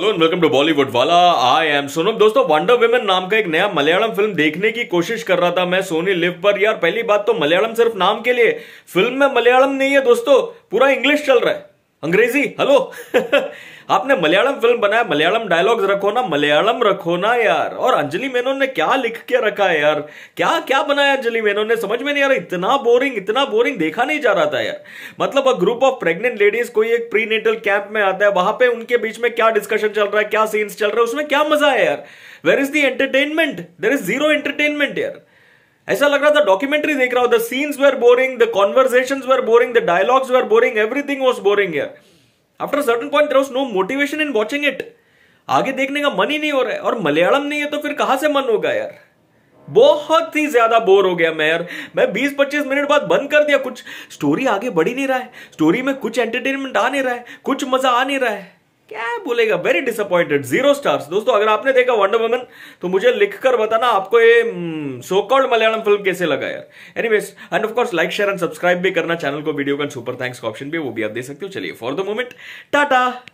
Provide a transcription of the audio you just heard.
hello and welcome to Bollywood वाला I M Sonam दोस्तों wonder women नाम का एक नया मलयालम फिल्म देखने की कोशिश कर रहा था मैं सोनी लिव पर यार पहली बात तो मलयालम सिर्फ नाम के लिए फिल्म में मलयालम नहीं है दोस्तों पूरा इंग्लिश चल रहा है अंग्रेजी हेलो आपने मलयालम फिल्म बनाया मलयालम डायलॉग्स रखो ना मलयालम रखो ना यार और अंजलि मेनोन ने क्या लिख के रखा है यार क्या क्या बनाया अंजलि मेनोन ने समझ में नहीं आ रहा इतना बोरिंग इतना बोरिंग देखा नहीं जा रहा था यार मतलब अ ग्रुप ऑफ प्रेग्नेंट लेडीज कोई एक प्री नेटल कैंप में आता है वहां पे उनके बीच में क्या डिस्कशन चल रहा है क्या सीन्स चल रहा है उसमें क्या मजा है यार where is the entertainment there is zero entertainment यार ऐसा लग रहा था डॉक्यूमेंट्री देख रहा हूं the scenes were boring the conversation were boring the dialogues were boring everything was boring यार after certain point there was no motivation in watching it आगे देखने का मन ही नहीं हो रहा है और मलयालम नहीं है तो फिर कहां से मन होगा यार बहुत ही ज्यादा बोर हो गया मैं यार मैं 20-25 मिनट बाद बंद कर दिया कुछ स्टोरी आगे बढ़ी नहीं रहा है स्टोरी में कुछ एंटरटेनमेंट आ नहीं रहा है कुछ मजा आ नहीं रहा है क्या बोलेगा वेरी डिसअपॉइंटेड जीरो स्टार्स दोस्तों अगर आपने देखा वंडर वुमन तो मुझे लिखकर बताना आपको ये so hmm, called Malayalam film कैसे लगा यार anyways and of course like share and subscribe भी करना चैनल को वीडियो का सुपर थैंक्स ऑप्शन भी वो भी आप दे सकते हो चलिए फॉर द मोमेंट टाटा